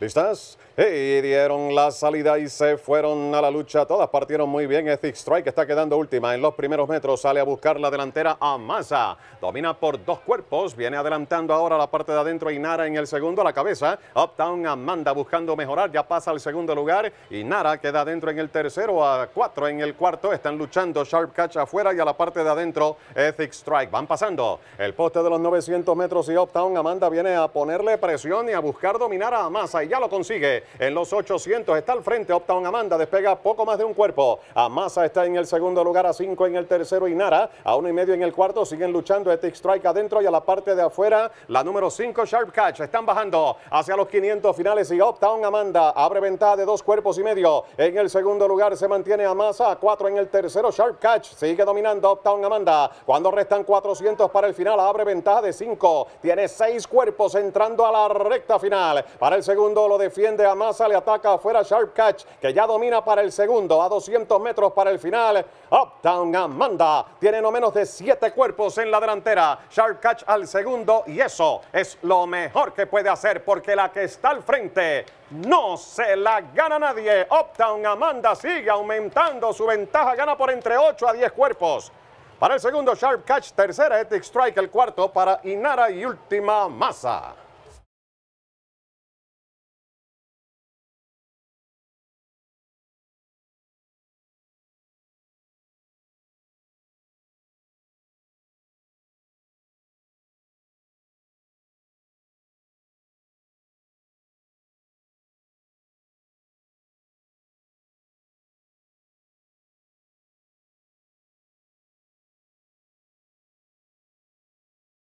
¿Listas? Y dieron la salida y se fueron a la lucha. Todas partieron muy bien. Ethic Strike está quedando última. En los primeros metros sale a buscar la delantera a Masa. Domina por dos cuerpos. Viene adelantando ahora la parte de adentro. Inara en el segundo a la cabeza. Uptown Amanda buscando mejorar. Ya pasa al segundo lugar. Inara queda adentro en el tercero. A cuatro en el cuarto. Están luchando Sharp Catch afuera y a la parte de adentro Ethic Strike. Van pasando el poste de los 900 metros y Uptown Amanda viene a ponerle presión y a buscar dominar a y ya lo consigue en los 800. Está al frente, opta Amanda, despega poco más de un cuerpo. Amasa está en el segundo lugar, a 5 en el tercero y Nara, a uno y medio en el cuarto. Siguen luchando este Strike adentro y a la parte de afuera, la número 5, Sharp Catch. Están bajando hacia los 500 finales y Uptown Amanda abre ventaja de dos cuerpos y medio. En el segundo lugar se mantiene Amasa, a 4 en el tercero, Sharp Catch sigue dominando Uptown Amanda. Cuando restan 400 para el final, abre ventaja de 5. Tiene seis cuerpos entrando a la recta final. Para el segundo lo defiende a Massa, le ataca afuera Sharp Catch, que ya domina para el segundo, a 200 metros para el final. Uptown Amanda tiene no menos de 7 cuerpos en la delantera. Sharp Catch al segundo y eso es lo mejor que puede hacer porque la que está al frente no se la gana nadie. Uptown Amanda sigue aumentando su ventaja, gana por entre 8 a 10 cuerpos. Para el segundo, Sharp Catch, tercera Ethic Strike, el cuarto para Inara y última Massa.